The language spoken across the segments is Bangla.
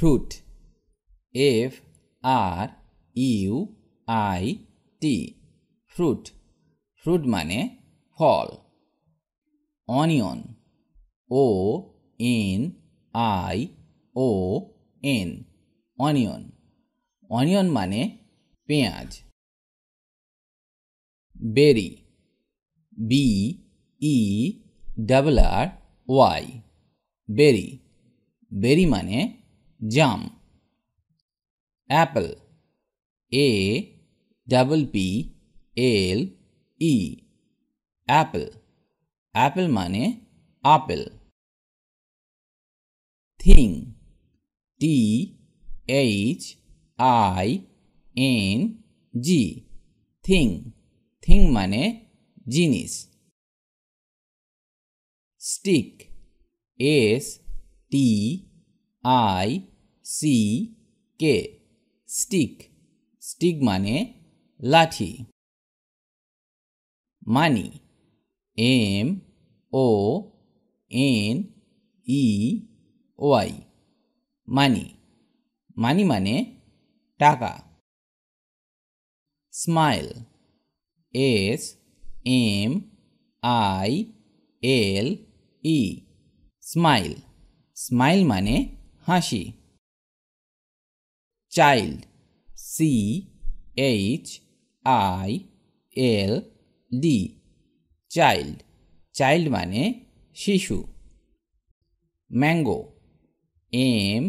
fruit F R U I T fruit fruit মানে ফল onion O N I O N onion onion মানে পেঁয়াজ berry B E double R Y berry berry মানে जाम apple A double P L E apple apple माने आपल thing T H I N G thing thing माने जीनिस stick S T I C K stick stick মানে লাঠি money M O N E Y money money মানে টাকা smile S M I L E smile smile মানে হাসি child C H I L D child child মানে শিশু mango M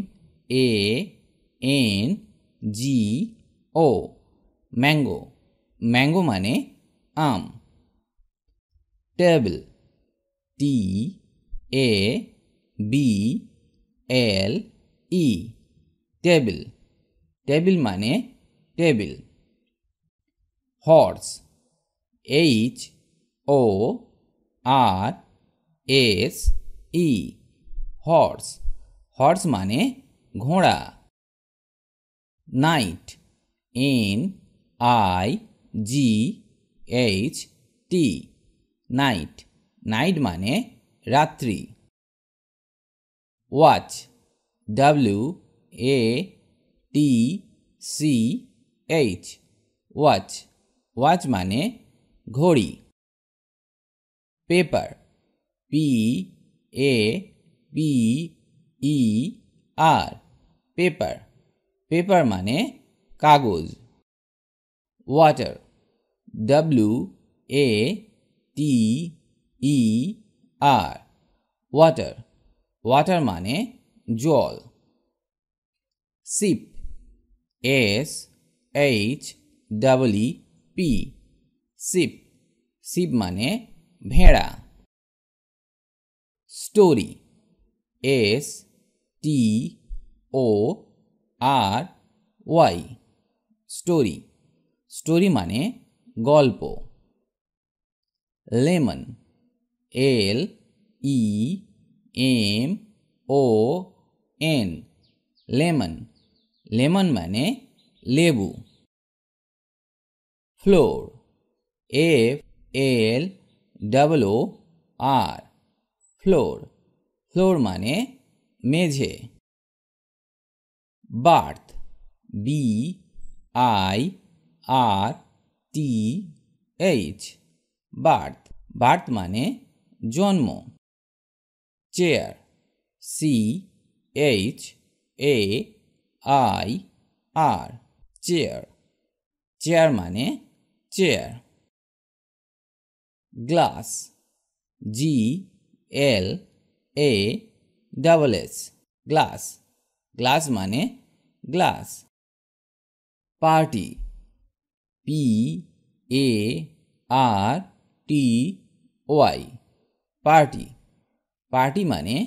A N G O mango mango মানে আম table T A B L E table table मान table horse H O R S E horse horse मान घोड़ा नाइट एन आई जि एच टी नाइट नाइट मान रात्रि watch W A T C H watch watch মানে ঘড়ি paper P A P E R paper paper মানে কাগজ water W A T E R water water মানে জল sheep S H double P sheep sheep माने भेड़ा story S T O R Y story story মানে lemon lemon L E M O lemon lemon মানে লেবু floor F L double R floor floor মানে মেঝে birth B I R T H birth birth মানে জন্ম chair C H A I R chair chair माने chair glass G L A double S glass glass माने glass party P A R T Y party party माने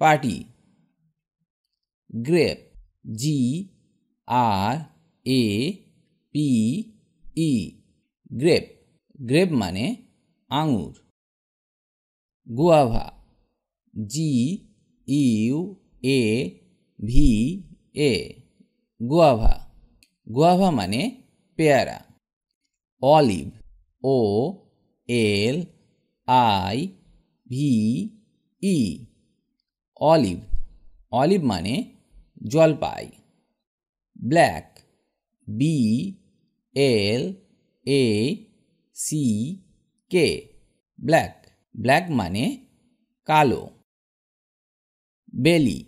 party grape G R A P E grape grape माने आंगूर guava G U e A भी ए गुआभा गुआभा माने प्यारा ऑलिव ओ एल आई भी ई ऑलिव ऑलिव माने জলপাই black B L A C K black black মানে কালো belly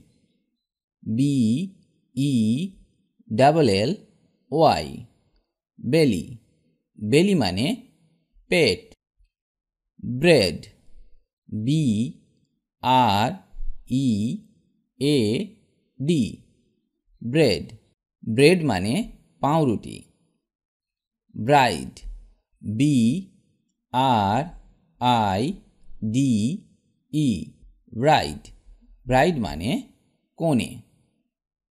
B E double L Y belly belly মানে পেট bread B R E A D bread bread মানে পাউরুটি bride B R I D E bride bride মানে কোণে